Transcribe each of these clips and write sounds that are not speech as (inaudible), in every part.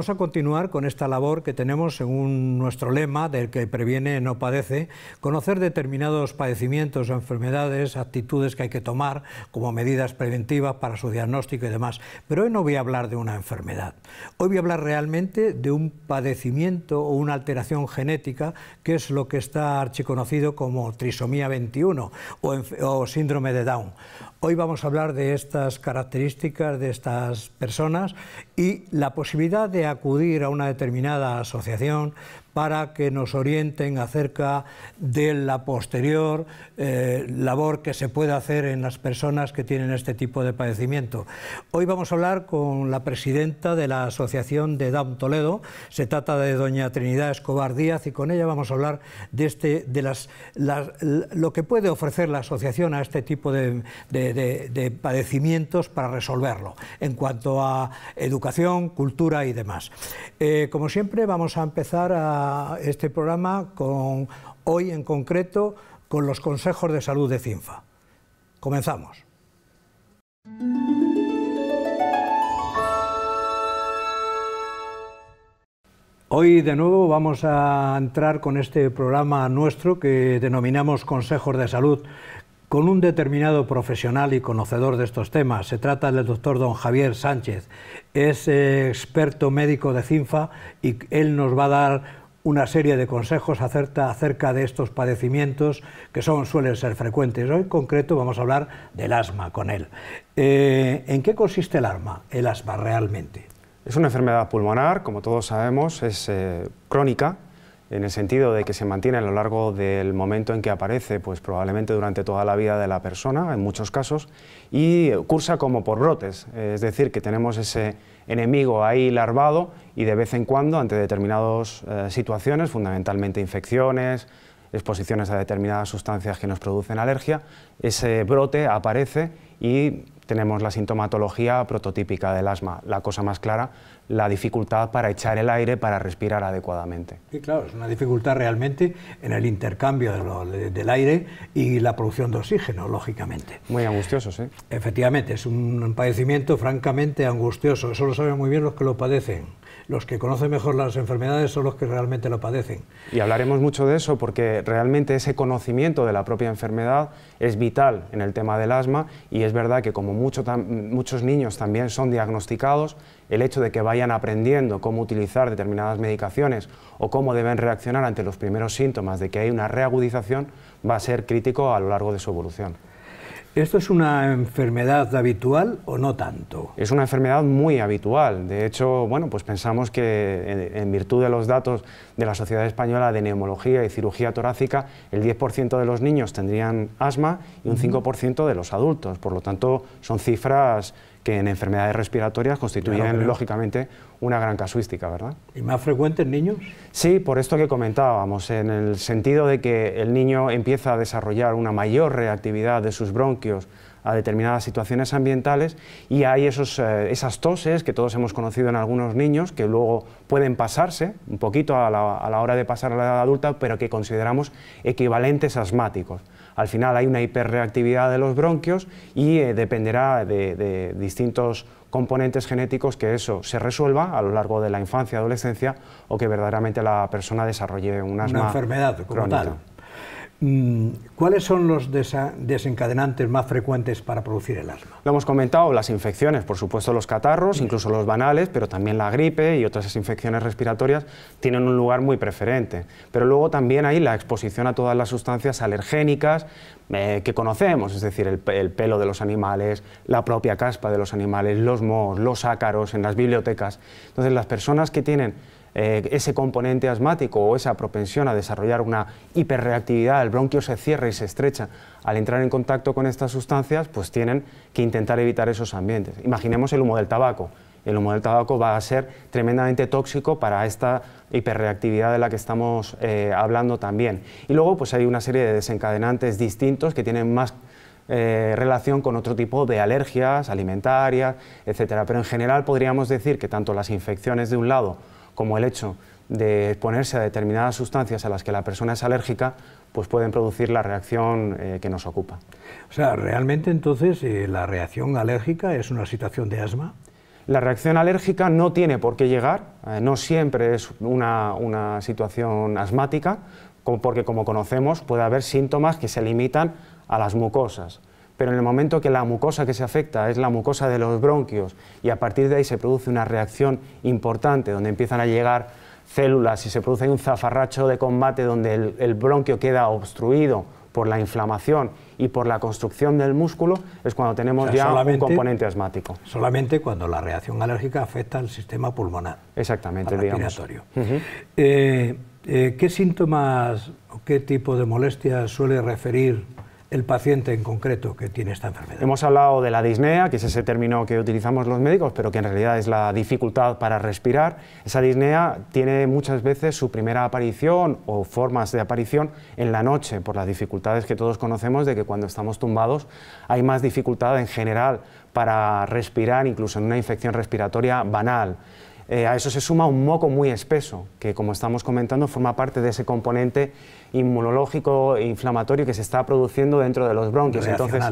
vamos a continuar con esta labor que tenemos según nuestro lema del que previene no padece, conocer determinados padecimientos o enfermedades, actitudes que hay que tomar como medidas preventivas para su diagnóstico y demás. Pero hoy no voy a hablar de una enfermedad. Hoy voy a hablar realmente de un padecimiento o una alteración genética que es lo que está archiconocido como trisomía 21 o síndrome de Down Hoy vamos a hablar de estas características de estas personas y la posibilidad de acudir a una determinada asociación para que nos orienten acerca de la posterior eh, labor que se puede hacer en las personas que tienen este tipo de padecimiento. Hoy vamos a hablar con la presidenta de la Asociación de Down Toledo, se trata de doña Trinidad Escobar Díaz y con ella vamos a hablar de, este, de las, lo que puede ofrecer la asociación a este tipo de de, padecimientos para resolverlo en cuanto a educación, cultura y demás. Eh, como siempre, vamos a empezar a este programa con hoy en concreto con los consejos de salud de CINFA. Comenzamos. Hoy de nuevo vamos a entrar con este programa nuestro que denominamos Consejos de Salud con un determinado profesional y conocedor de estos temas. Se trata del doctor don Javier Sánchez. Es eh, experto médico de CINFA y él nos va a dar una serie de consejos acerca, de estos padecimientos que son, suelen ser frecuentes. Hoy en concreto vamos a hablar del asma con él. Eh, ¿En qué consiste el asma, el asma realmente? Es una enfermedad pulmonar, como todos sabemos, es eh, crónica, en el sentido de que se mantiene a lo largo del momento en que aparece, pues probablemente durante toda la vida de la persona, en muchos casos, y cursa como por brotes, es decir, que tenemos ese enemigo ahí larvado y de vez en cuando, ante determinadas eh, situaciones, fundamentalmente infecciones, exposiciones a determinadas sustancias que nos producen alergia, ese brote aparece y tenemos la sintomatología prototípica del asma. La cosa más clara la dificultad para echar el aire, para respirar adecuadamente. Sí, claro, es una dificultad realmente en el intercambio del aire y la producción de oxígeno, lógicamente. Muy angustioso, sí. Efectivamente, es un padecimiento francamente angustioso, eso lo saben muy bien los que lo padecen los que conocen mejor las enfermedades son los que realmente lo padecen. Y hablaremos mucho de eso porque realmente ese conocimiento de la propia enfermedad es vital en el tema del asma y es verdad que como muchos niños también son diagnosticados, el hecho de que vayan aprendiendo cómo utilizar determinadas medicaciones o cómo deben reaccionar ante los primeros síntomas de que hay una reagudización va a ser crítico a lo largo de su evolución. ¿Esto es una enfermedad habitual o no tanto? Es una enfermedad muy habitual. De hecho, bueno, pues pensamos que en, virtud de los datos de la Sociedad Española de Neumología y Cirugía Torácica, el 10% de los niños tendrían asma y un 5% de los adultos. Por lo tanto, son cifras que en enfermedades respiratorias constituyen lógicamente una gran casuística, ¿verdad? ¿Y más frecuente en niños? Sí, por esto que comentábamos, en el sentido de que el niño empieza a desarrollar una mayor reactividad de sus bronquios a determinadas situaciones ambientales y hay eh, esas toses que todos hemos conocido en algunos niños que luego pueden pasarse un poquito a la, a la hora de pasar a la edad adulta, pero que consideramos equivalentes asmáticos al final hay una hiperreactividad de los bronquios y eh, dependerá de, distintos componentes genéticos que eso se resuelva a lo largo de la infancia, adolescencia o que verdaderamente la persona desarrolle un asma una enfermedad como Mm, ¿Cuáles son los desencadenantes más frecuentes para producir el asma? Lo hemos comentado, las infecciones, por supuesto los catarros, incluso los banales, pero también la gripe y otras infecciones respiratorias tienen un lugar muy preferente. Pero luego también hay la exposición a todas las sustancias alergénicas eh, que conocemos, es decir, el, pelo de los animales, la propia caspa de los animales, los mohos, los ácaros en las bibliotecas. Entonces las personas que tienen eh, ese componente asmático o esa propensión a desarrollar una hiperreactividad, el bronquio se cierra y se estrecha al entrar en contacto con estas sustancias, pues tienen que intentar evitar esos ambientes. Imaginemos el humo del tabaco. El humo del tabaco va a ser tremendamente tóxico para esta hiperreactividad de la que estamos eh, hablando también. Y luego pues hay una serie de desencadenantes distintos que tienen más eh, relación con otro tipo de alergias alimentarias, etcétera. Pero en general podríamos decir que tanto las infecciones de un lado como el hecho de exponerse a determinadas sustancias a las que la persona es alérgica, pues pueden producir la reacción eh, que nos ocupa. O sea, realmente entonces eh, la reacción alérgica es una situación de asma. La reacción alérgica no tiene por qué llegar, eh, no siempre es una situación asmática, porque como conocemos puede haber síntomas que se limitan a las mucosas pero en el momento que la mucosa que se afecta es la mucosa de los bronquios y a partir de ahí se produce una reacción importante donde empiezan a llegar células y se produce un zafarracho de combate donde el, bronquio queda obstruido por la inflamación y por la construcción del músculo, es cuando tenemos ya un componente asmático. Solamente cuando la reacción alérgica afecta al sistema pulmonar. Exactamente, respiratorio. Eh, eh, ¿Qué síntomas o qué tipo de molestias suele referir el paciente en concreto que tiene esta enfermedad. Hemos hablado de la disnea, que es ese término que utilizamos los médicos, pero que en realidad es la dificultad para respirar. Esa disnea tiene muchas veces su primera aparición o formas de aparición en la noche, por las dificultades que todos conocemos de que cuando estamos tumbados hay más dificultad en general para respirar, incluso en una infección respiratoria banal. Eh, a eso se suma un moco muy espeso, que como estamos comentando forma parte de ese componente inmunológico e inflamatorio que se está produciendo dentro de los bronquios. Entonces,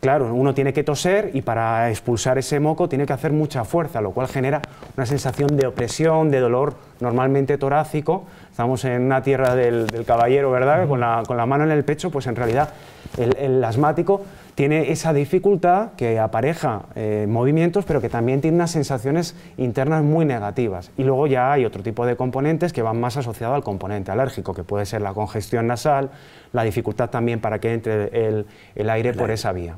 claro, uno tiene que toser y para expulsar ese moco tiene que hacer mucha fuerza, lo cual genera una sensación de opresión, de dolor normalmente torácico. Estamos en una tierra del, caballero, ¿verdad? con, la, mano en el pecho, pues en realidad el asmático tiene esa dificultad que apareja eh, movimientos, pero que también tiene unas sensaciones internas muy negativas. Y luego ya hay otro tipo de componentes que van más asociados al componente alérgico, que puede ser la congestión nasal, la dificultad también para que entre el, aire por esa vía.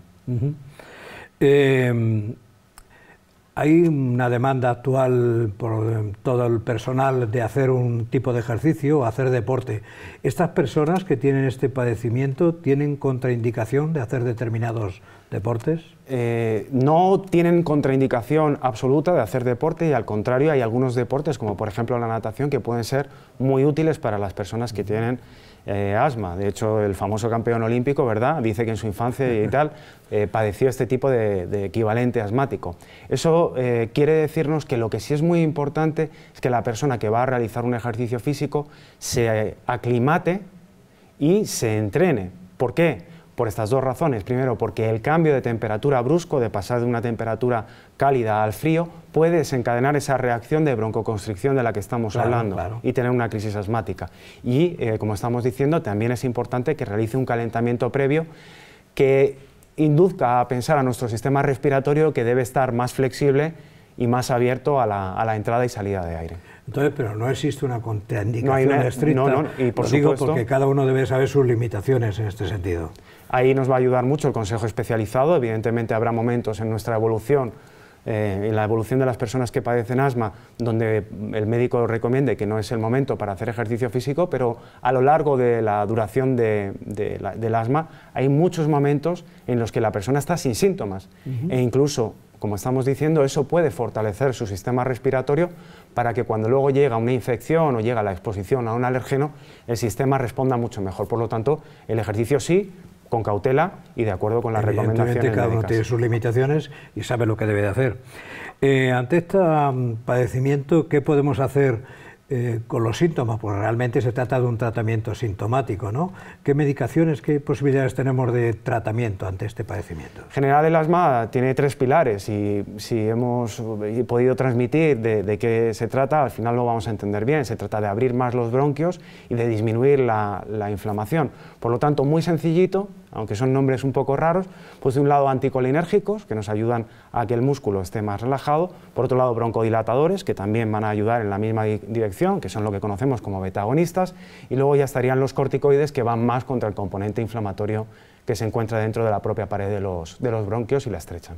Hay una demanda actual por todo el personal de hacer un tipo de ejercicio o hacer deporte. ¿Estas personas que tienen este padecimiento tienen contraindicación de hacer determinados deportes? Eh, no tienen contraindicación absoluta de hacer deporte y al contrario hay algunos deportes, como por ejemplo la natación, que pueden ser muy útiles para las personas que tienen eh, asma. De hecho, el famoso campeón olímpico, ¿verdad? Dice que en su infancia y tal (laughs) eh, padeció este tipo de, equivalente asmático. Eso eh, quiere decirnos que lo que sí es muy importante es que la persona que va a realizar un ejercicio físico se aclimate y se entrene. ¿Por qué? por estas dos razones. Primero, porque el cambio de temperatura brusco, de pasar de una temperatura cálida al frío, puede desencadenar esa reacción de broncoconstricción de la que estamos hablando y tener una crisis asmática. Y, eh, como estamos diciendo, también es importante que realice un calentamiento previo que induzca a pensar a nuestro sistema respiratorio que debe estar más flexible y más abierto a la, entrada y salida de aire. Entonces, pero no existe una contraindicación no hay una, estricta. y digo porque cada uno debe saber sus limitaciones en este sentido. Ahí nos va a ayudar mucho el consejo especializado, evidentemente habrá momentos en nuestra evolución eh, en la evolución de las personas que padecen asma, donde el médico recomiende que no es el momento para hacer ejercicio físico, pero a lo largo de la duración del asma hay muchos momentos en los que la persona está sin síntomas e incluso, como estamos diciendo, eso puede fortalecer su sistema respiratorio para que cuando luego llega una infección o llega la exposición a un alergeno, el sistema responda mucho mejor. Por lo tanto, el ejercicio sí, con cautela y de acuerdo con las recomendaciones cada uno tiene sus limitaciones y sabe lo que debe de hacer. Eh, ante este mm, padecimiento, ¿qué podemos hacer eh, con los síntomas? Pues realmente se trata de un tratamiento sintomático, ¿no? ¿Qué medicaciones, qué posibilidades tenemos de tratamiento ante este padecimiento? General el asma tiene tres pilares y si hemos eh, podido transmitir de, qué se trata, al final lo vamos a entender bien. Se trata de abrir más los bronquios y de disminuir la inflamación por lo tanto, muy sencillito, aunque son nombres un poco raros, pues de un lado anticolinérgicos, que nos ayudan a que el músculo esté más relajado, por otro lado broncodilatadores, que también van a ayudar en la misma dirección, que son lo que conocemos como betagonistas, y luego ya estarían los corticoides, que van más contra el componente inflamatorio que se encuentra dentro de la propia pared de los, bronquios y la estrechan.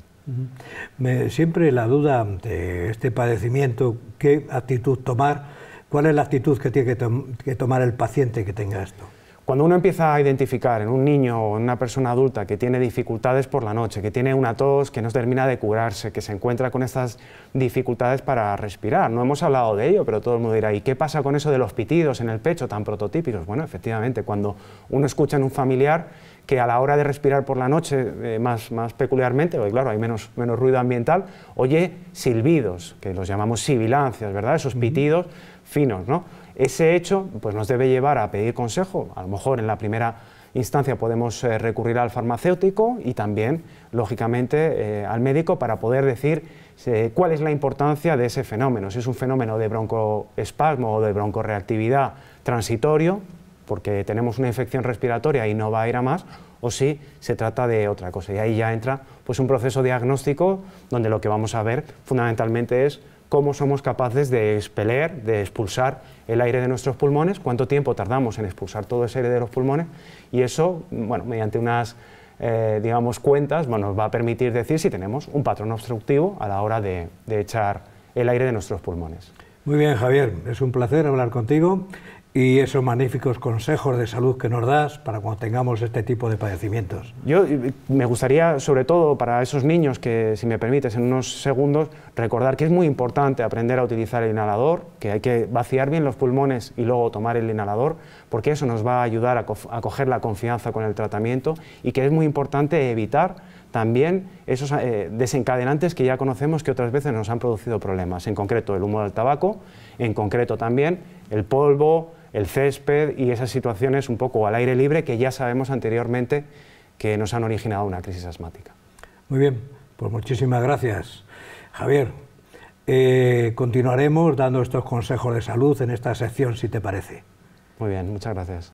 siempre la duda ante este padecimiento, qué actitud tomar, cuál es la actitud que tiene que tomar el paciente que tenga esto. Cuando uno empieza a identificar en un niño o en una persona adulta que tiene dificultades por la noche, que tiene una tos que no termina de curarse, que se encuentra con estas dificultades para respirar, no hemos hablado de ello, pero todo el mundo dirá, ¿y qué pasa con eso de los pitidos en el pecho tan prototípicos? Bueno, efectivamente, cuando uno escucha en un familiar que a la hora de respirar por la noche, eh, más, peculiarmente, porque claro, hay menos, menos ruido ambiental, oye silbidos, que los llamamos sibilancias, ¿verdad? Esos pitidos finos, ¿no? Ese hecho pues, nos debe llevar a pedir consejo. A lo mejor en la primera instancia podemos eh, recurrir al farmacéutico y también, lógicamente, eh, al médico para poder decir eh, cuál es la importancia de ese fenómeno. Si es un fenómeno de broncoespasmo o de broncoreactividad transitorio, porque tenemos una infección respiratoria y no va a ir a más, o si se trata de otra cosa. Y ahí ya entra pues, un proceso diagnóstico donde lo que vamos a ver fundamentalmente es cómo somos capaces de expeler, de expulsar el aire de nuestros pulmones, cuánto tiempo tardamos en expulsar todo ese aire de los pulmones y eso, bueno, mediante unas, eh, digamos, cuentas, bueno, nos va a permitir decir si tenemos un patrón obstructivo a la hora de echar el aire de nuestros pulmones. Muy bien, Javier, es un placer hablar contigo y esos magníficos consejos de salud que nos das para cuando tengamos este tipo de padecimientos. Yo eh, me gustaría, sobre todo para esos niños, que si me permites, en unos segundos, recordar que es muy importante aprender a utilizar el inhalador, que hay que vaciar bien los pulmones y luego tomar el inhalador, porque eso nos va a ayudar a, coger la confianza con el tratamiento y que es muy importante evitar también esos eh, desencadenantes que ya conocemos que otras veces nos han producido problemas, en concreto el humo del tabaco, en concreto también el polvo, el césped y esas situaciones un poco al aire libre que ya sabemos anteriormente que nos han originado una crisis asmática. Muy bien, pues muchísimas gracias, Javier. Eh, continuaremos dando estos consejos de salud en esta sección, si te parece. Muy bien, muchas gracias.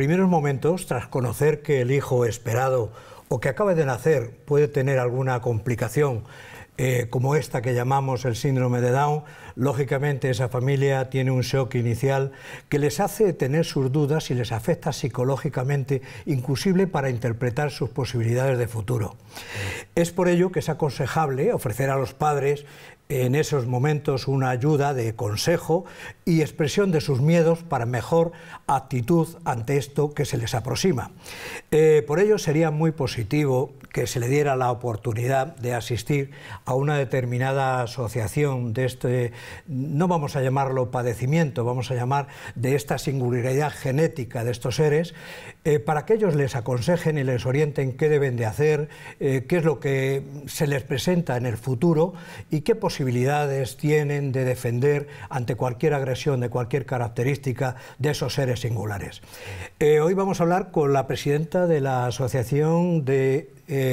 primeros momentos, tras conocer que el hijo esperado o que acaba de nacer puede tener alguna complicación eh, como esta que llamamos el síndrome de Down, lógicamente esa familia tiene un shock inicial que les hace tener sus dudas y les afecta psicológicamente, inclusive para interpretar sus posibilidades de futuro. Es por ello que es aconsejable ofrecer a los padres en esos momentos una ayuda de consejo y expresión de sus miedos para mejor actitud ante esto que se les aproxima. Eh, por ello sería muy positivo que se le diera la oportunidad de asistir a una determinada asociación de este, no vamos a llamarlo padecimiento, vamos a llamar de esta singularidad genética de estos seres eh, para que ellos les aconsejen y les orienten qué deben de hacer, eh, qué es lo que se les presenta en el futuro y qué posibilidades tienen de defender ante cualquier agresión de cualquier característica de esos seres singulares. Eh, hoy vamos a hablar con la presidenta de la Asociación de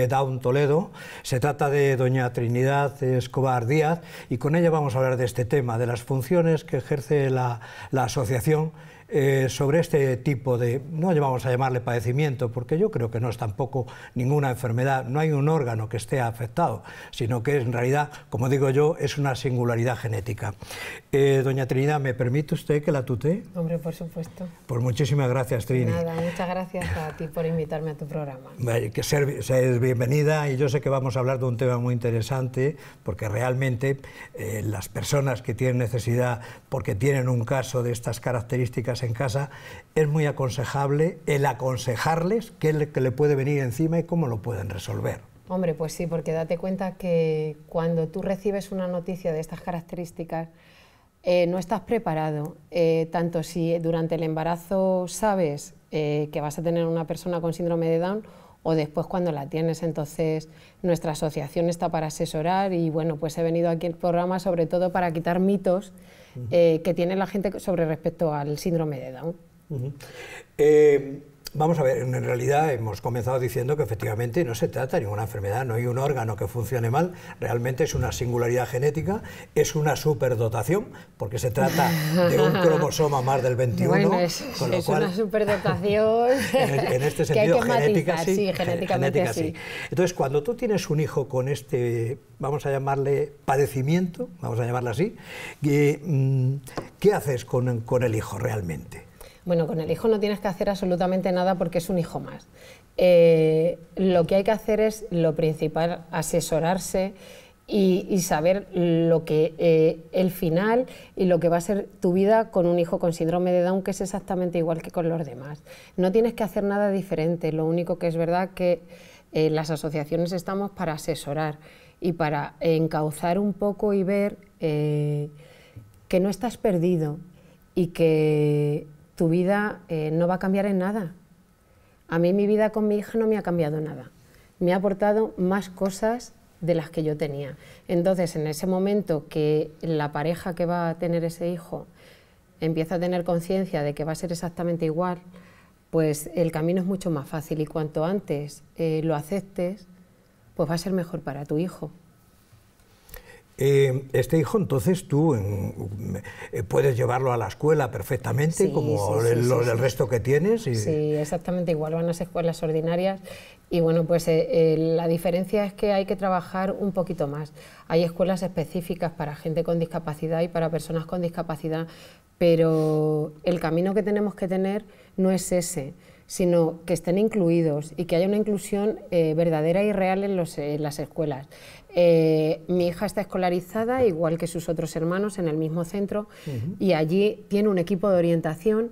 Down Toledo. Se trata de doña Trinidad Escobar Díaz y con ella vamos a hablar de este tema, de las funciones que ejerce la asociación eh, sobre este tipo de, no vamos a llamarle padecimiento, porque yo creo que no es tampoco ninguna enfermedad, no hay un órgano que esté afectado, sino que en realidad, como digo yo, es una singularidad genética. Eh, doña Trinidad, ¿me permite usted que la tutee? Hombre, por supuesto. Pues muchísimas gracias, Trini. Nada, muchas gracias a ti por invitarme a tu programa. Que ser, bienvenida y yo sé que vamos a hablar de un tema muy interesante, porque realmente eh, las personas que tienen necesidad, porque tienen un caso de estas características, en casa, es muy aconsejable el aconsejarles qué le, le puede venir encima y cómo lo pueden resolver. Hombre, pues sí, porque date cuenta que cuando tú recibes una noticia de estas características, eh, no estás preparado. Eh, tanto si durante el embarazo sabes eh, que vas a tener una persona con síndrome de Down o después cuando la tienes. Entonces, nuestra asociación está para asesorar y bueno, pues he venido aquí al programa sobre todo para quitar mitos eh, que tiene la gente sobre respecto al síndrome de Down. Vamos a ver, en realidad hemos comenzado diciendo que efectivamente no se trata de ninguna enfermedad, no hay un órgano que funcione mal, realmente es una singularidad genética, es una superdotación, porque se trata de un (laughs) cromosoma más del 21, bueno, es, una superdotación (laughs) en, este (laughs) sentido genética, sí, genéticamente genética, sí. Entonces, cuando tú tienes un hijo con este, vamos a llamarle padecimiento, vamos a llamarlo así, eh, mm, ¿qué, haces con el hijo realmente? Bueno, con el hijo no tienes que hacer absolutamente nada porque es un hijo más. Eh, lo que hay que hacer es, lo principal, asesorarse y, saber lo que eh, el final y lo que va a ser tu vida con un hijo con síndrome de Down, que es exactamente igual que con los demás. No tienes que hacer nada diferente, lo único que es verdad que eh, las asociaciones estamos para asesorar y para encauzar un poco y ver que no estás perdido y que tu vida eh, no va a cambiar en nada. A mí mi vida con mi hija no me ha cambiado nada. Me ha aportado más cosas de las que yo tenía. Entonces, en ese momento que la pareja que va a tener ese hijo empieza a tener conciencia de que va a ser exactamente igual, pues el camino es mucho más fácil y cuanto antes eh, lo aceptes, pues va a ser mejor para tu hijo. Eh, este hijo, entonces tú mm, eh, puedes llevarlo a la escuela perfectamente, como el del resto que tienes. Sí, exactamente igual, van a las escuelas ordinarias. Y bueno, pues eh, la diferencia es que hay que trabajar un poquito más. Hay escuelas específicas para gente con discapacidad y para personas con discapacidad, pero el camino que tenemos que tener no es ese sino que estén incluidos y que haya una inclusión verdadera y real en, las escuelas. Eh, mi hija está escolarizada, igual que sus otros hermanos, en el mismo centro y allí tiene un equipo de orientación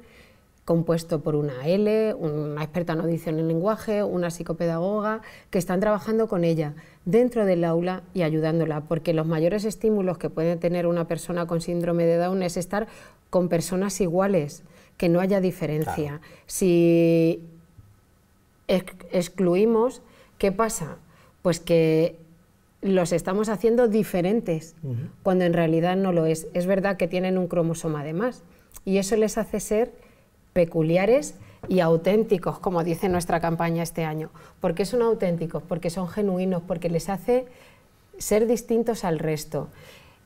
compuesto por una L, una experta en audición en lenguaje, una psicopedagoga, que están trabajando con ella dentro del aula y ayudándola, porque los mayores estímulos que puede tener una persona con síndrome de Down es estar con personas iguales, que no haya diferencia. Si excluimos, ¿qué pasa? Pues que los estamos haciendo diferentes, cuando en realidad no lo es. Es verdad que tienen un cromosoma de más y eso les hace ser peculiares y auténticos, como dice nuestra campaña este año. ¿Por qué son auténticos? Porque son genuinos, porque les hace ser distintos al resto.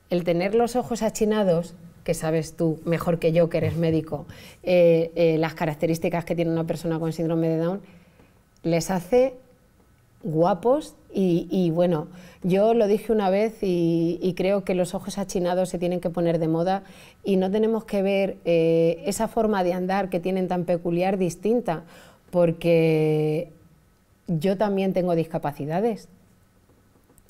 El tener los ojos achinados, que sabes tú mejor que yo que eres médico, eh, eh, las características que tiene una persona con síndrome de Down, les hace guapos y, bueno, yo lo dije una vez y, creo que los ojos achinados se tienen que poner de moda y no tenemos que ver eh, esa forma de andar que tienen tan peculiar distinta, porque yo también tengo discapacidades.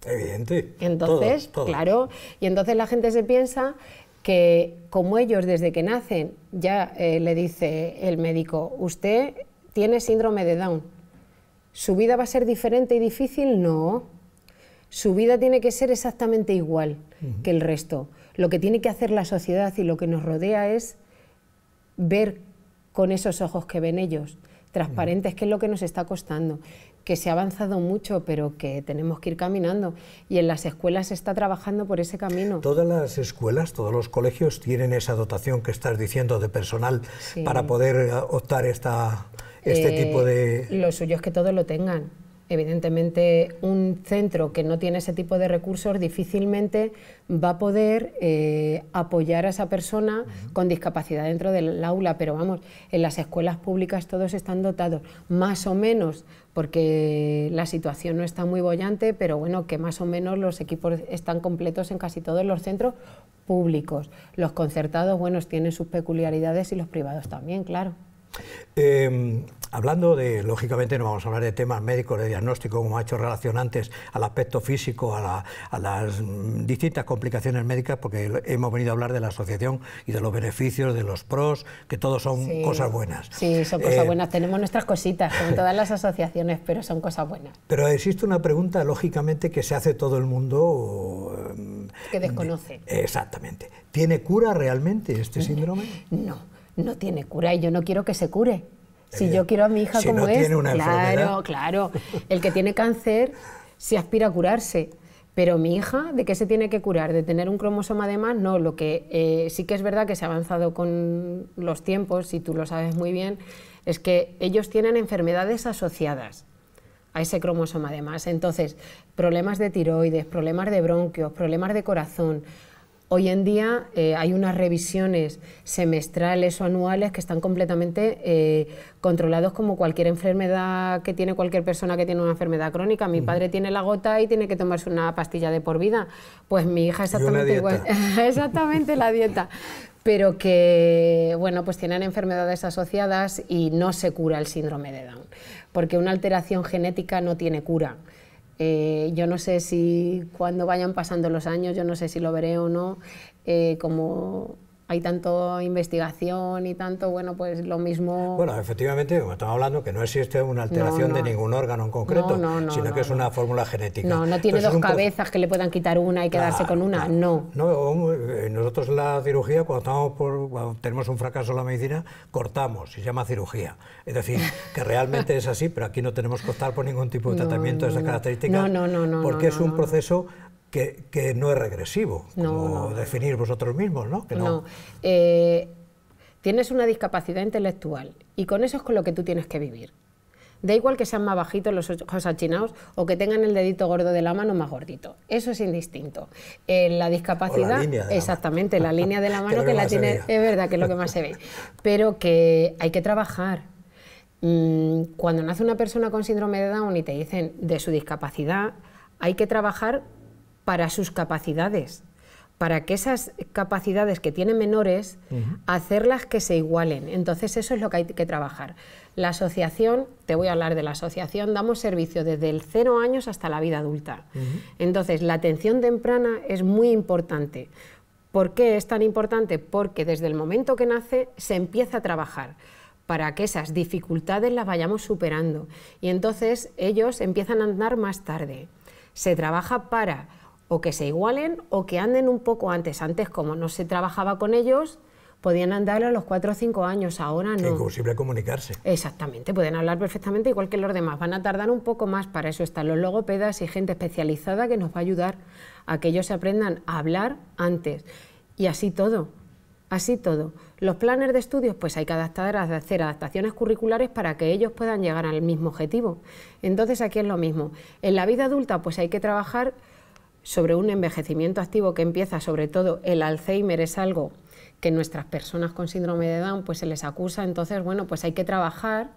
Evidente. Entonces, claro, y entonces la gente se piensa que como ellos desde que nacen, ya eh, le dice el médico, usted tiene síndrome de Down ¿Su vida va a ser diferente y difícil? No. Su vida tiene que ser exactamente igual que el resto. Lo que tiene que hacer la sociedad y lo que nos rodea es ver con esos ojos que ven ellos, transparentes, que es lo que nos está costando, que se ha avanzado mucho, pero que tenemos que ir caminando. Y en las escuelas se está trabajando por ese camino. Todas las escuelas, todos los colegios tienen esa dotación que estás diciendo de personal para poder eh, optar esta este eh, tipo de...? Lo suyo es que todos lo tengan. Evidentemente, un centro que no tiene ese tipo de recursos difícilmente va a poder eh, apoyar a esa persona con discapacidad dentro del aula, pero vamos, en las escuelas públicas todos están dotados, más o menos, porque la situación no está muy bollante, pero bueno, que más o menos los equipos están completos en casi todos los centros públicos. Los concertados, bueno, tienen sus peculiaridades y los privados también, claro. Em, hablando de, lógicamente no vamos a hablar de temas médicos, de diagnóstico, como ha hecho al aspecto físico, a, las mm, distintas complicaciones médicas, porque hemos venido a hablar de la asociación y de los beneficios, de los pros, que todos son cosas buenas. Sí, son cosas eh, buenas. Tenemos nuestras cositas, como todas las asociaciones, pero son cosas buenas. Pero existe una pregunta, lógicamente, que se hace todo el mundo... Em, que desconoce. exactamente. ¿Tiene cura realmente este mm, síndrome? No no tiene cura y yo no quiero que se cure. Si eh, yo quiero a mi hija como es, claro, claro. El que tiene cáncer si aspira a curarse. Pero mi hija, ¿de qué se tiene que curar? ¿De tener un cromosoma de más? No, lo que eh, sí que es verdad que se ha avanzado con los tiempos, y tú lo sabes muy bien, es que ellos tienen enfermedades asociadas a ese cromosoma de más. Entonces, problemas de tiroides, problemas de bronquios, problemas de corazón, Hoy en día eh, hay unas revisiones semestrales o anuales que están completamente eh, controlados como cualquier enfermedad que tiene cualquier persona que tiene una enfermedad crónica. Mi mm. padre tiene la gota y tiene que tomarse una pastilla de por vida. Pues mi hija exactamente (laughs) exactamente la dieta. Pero que, bueno, pues tienen enfermedades asociadas y no se cura el síndrome de Down. Porque una alteración genética no tiene cura. Eh, yo no sé si cuando vayan pasando los años, yo no sé si lo veré o no, eh, como hay tanto investigación y tanto, bueno, pues lo mismo... Bueno, efectivamente, como estamos hablando, que no existe una alteración de ningún órgano en concreto, sino que es una fórmula genética. No, no tiene dos cabezas que le puedan quitar una y quedarse con una, No. no. Eh, nosotros la cirugía, cuando, estamos por, tenemos un fracaso en la medicina, cortamos, se llama cirugía. Es decir, (laughs) que realmente es así, pero aquí no tenemos que cortar por ningún tipo de tratamiento de esa característica, porque es un proceso que, no es regresivo, no, como definir vosotros mismos, ¿no? no. Eh, tienes una discapacidad intelectual y con eso es con lo que tú tienes que vivir. Da igual que sean más bajitos los ojos achinados o que tengan el dedito gordo de la mano más gordito. Eso es indistinto. Eh, la discapacidad, exactamente, la, línea de la (laughs) mano que, que la tiene, es verdad que es lo que más se ve. Pero que hay que trabajar. Mm, cuando nace una persona con síndrome de Down y te dicen de su discapacidad, hay que trabajar para sus capacidades, para que esas capacidades que tienen menores, hacerlas que se igualen. Entonces eso es lo que hay que trabajar. La asociación, te voy a hablar de la asociación, damos servicio desde el cero años hasta la vida adulta. Entonces la atención temprana es muy importante. ¿Por qué es tan importante? Porque desde el momento que nace se empieza a trabajar para que esas dificultades las vayamos superando. Y entonces ellos empiezan a andar más tarde. Se trabaja para o que se igualen o que anden un poco antes. Antes, como no se trabajaba con ellos, podían andar a los cuatro o cinco años, ahora no. Es Imposible comunicarse. Exactamente, pueden hablar perfectamente igual que los demás. Van a tardar un poco más, para eso están los logopedas y gente especializada que nos va a ayudar a que ellos se aprendan a hablar antes. Y así todo, así todo. Los planes de estudios, pues hay que adaptar, hacer adaptaciones curriculares para que ellos puedan llegar al mismo objetivo. Entonces aquí es lo mismo. En la vida adulta, pues hay que trabajar sobre un envejecimiento activo que empieza sobre todo el Alzheimer es algo que nuestras personas con síndrome de Down pues se les acusa, entonces bueno, pues hay que trabajar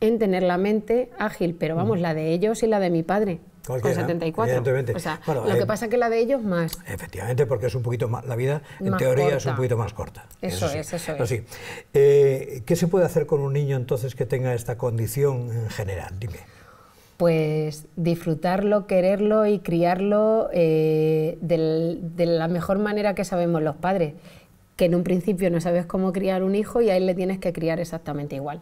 en tener la mente ágil, pero vamos, mm. la de ellos y la de mi padre. con 74. lo que eh, pasa es que la de ellos más. Efectivamente, porque es un poquito más, la vida en teoría es un poquito más corta. Eso, es, eso es. Eh, ¿Qué se puede hacer con un niño entonces que tenga esta condición en general? Dime. Pues disfrutarlo, quererlo y criarlo eh, de la mejor manera que sabemos los padres, que en un principio no sabes cómo criar un hijo y ahí le tienes que criar exactamente igual.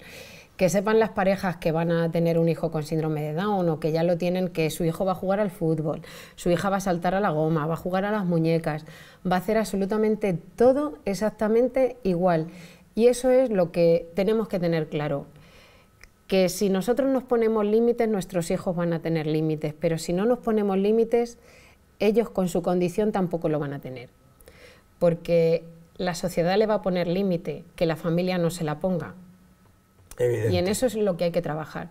Que sepan las parejas que van a tener un hijo con síndrome de Down o que ya lo tienen, que su hijo va a jugar al fútbol, su hija va a saltar a la goma, va a jugar a las muñecas, va a hacer absolutamente todo exactamente igual. Y eso es lo que tenemos que tener claro que si nosotros nos ponemos límites, nuestros hijos van a tener límites, pero si no nos ponemos límites, ellos con su condición tampoco lo van a tener. Porque la sociedad le va a poner límite, que la familia no se la ponga. Y en eso es lo que hay que trabajar.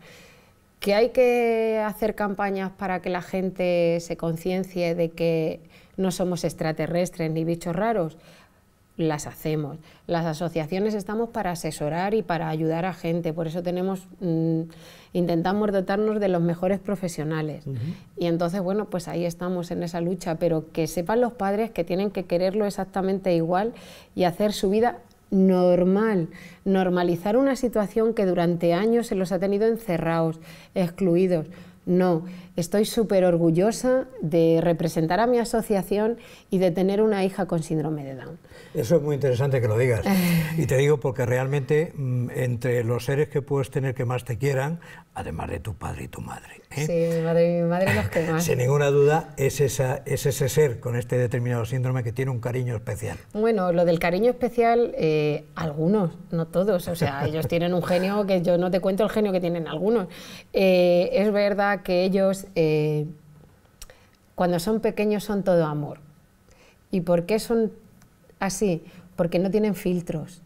Que hay que hacer campañas para que la gente se conciencie de que no somos extraterrestres ni bichos raros, las hacemos. Las asociaciones estamos para asesorar y para ayudar a gente, por eso tenemos mm, intentamos dotarnos de los mejores profesionales. Y entonces, bueno, pues ahí estamos en esa lucha, pero que sepan los padres que tienen que quererlo exactamente igual y hacer su vida normal, normalizar una situación que durante años se los ha tenido encerrados, excluidos. No, Estoy súper orgullosa de representar a mi asociación y de tener una hija con síndrome de Down. Eso es muy interesante que lo digas. y te digo porque realmente mm, entre los seres que puedes tener que más te quieran, además de tu padre y tu madre. ¿eh? Sí, mi madre, y mi madre los que más. Sin ninguna duda es, esa, es ese ser con este determinado síndrome que tiene un cariño especial. Bueno, lo del cariño especial, eh, algunos, no todos. O sea, ellos tienen un genio que yo no te cuento el genio que tienen algunos. Eh, es verdad que ellos eh, cuando son pequeños son todo amor. ¿Y por qué son así? Porque no tienen filtros.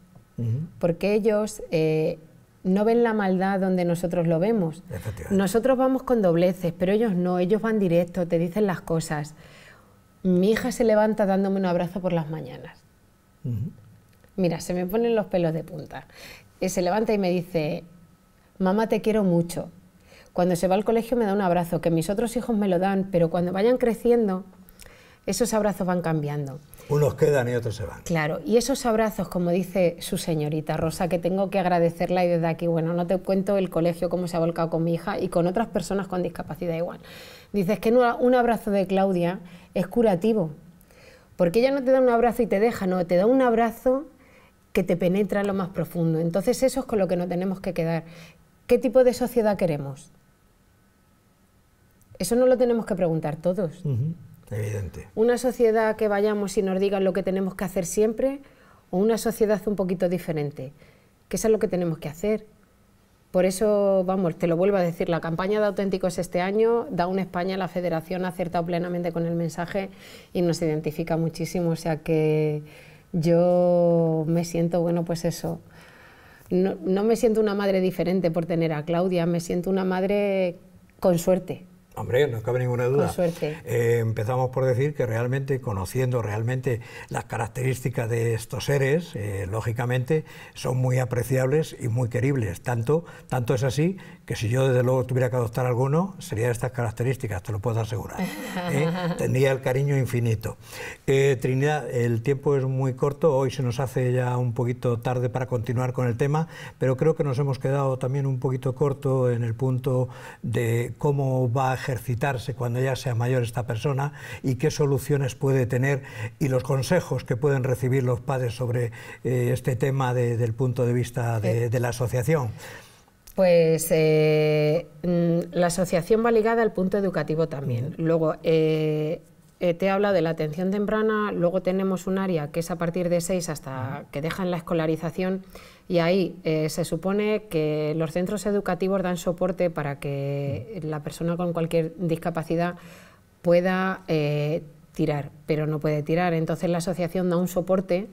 Porque ellos eh, no ven la maldad donde nosotros lo vemos. Nosotros vamos con dobleces, pero ellos no, ellos van directo, te dicen las cosas. Mi hija se levanta dándome un abrazo por las mañanas. Mira, se me ponen los pelos de punta. Eh, se levanta y me dice, mamá, te quiero mucho. Cuando se va al colegio me da un abrazo, que mis otros hijos me lo dan, pero cuando vayan creciendo, esos abrazos van cambiando. Unos quedan y otros se van. Claro, y esos abrazos, como dice su señorita Rosa, que tengo que agradecerla y desde aquí, bueno, no te cuento el colegio, cómo se ha volcado con mi hija y con otras personas con discapacidad igual. Dices que un abrazo de Claudia es curativo, porque ella no te da un abrazo y te deja, no, te da un abrazo que te penetra lo más profundo. Entonces eso es con lo que no tenemos que quedar. ¿Qué tipo de sociedad queremos? Eso no lo tenemos que preguntar todos. Evidente. Una sociedad que vayamos y nos digan lo que tenemos que hacer siempre o una sociedad un poquito diferente, que eso es lo que tenemos que hacer. Por eso, vamos, te lo vuelvo a decir, la campaña de auténticos este año, da una España, la federación ha acertado plenamente con el mensaje y nos identifica muchísimo. O sea que yo me siento, bueno, pues eso. no me siento una madre diferente por tener a Claudia, me siento una madre con suerte, Hombre, no cabe ninguna duda. suerte. Eh, empezamos por decir que realmente, conociendo realmente las características de estos seres, eh, lógicamente son muy apreciables y muy queribles. Tanto, tanto es así que si yo desde luego tuviera que adoptar alguno, sería estas características, te lo puedo asegurar. ¿eh? (laughs) Tendría el cariño infinito. Trinidad, el tiempo es muy corto, hoy se nos hace ya un poquito tarde para continuar con el tema, pero creo que nos hemos quedado también un poquito corto en el punto de cómo va a ejercitarse cuando ya sea mayor esta persona y qué soluciones puede tener y los consejos que pueden recibir los padres sobre eh, este tema desde del punto de vista de, eh. la asociación. Pues eh, mm, la asociación va ligada al punto educativo también. Luego, te habla de la atención temprana, luego tenemos un área que es a partir de seis hasta que dejan la escolarización, y ahí eh, se supone que los centros educativos dan soporte para que la persona con cualquier discapacidad pueda eh, tirar, pero no puede tirar. Entonces la asociación da un soporte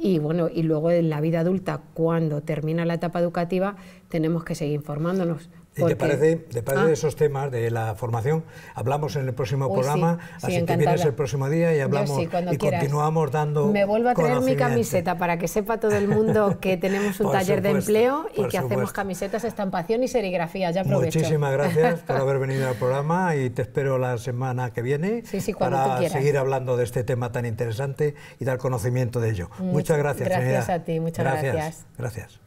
y bueno, y luego en la vida adulta, cuando termina la etapa educativa, tenemos que seguir informándonos. ¿Y te parece, ah. de parece esos temas de la formación? Hablamos en el próximo programa, así que vienes el próximo día y hablamos y continuamos dando. Me vuelvo a traer mi camiseta para que sepa todo el mundo que (laughs) tenemos un taller de empleo y que hacemos camisetas, estampación y serigrafía. Ya aprovecho. Muchísimas gracias (laughs) por haber venido al programa y te espero la semana que viene para seguir hablando de este tema tan interesante y dar conocimiento de ello. Muchas, gracias. Gracias a ti, muchas gracias. gracias.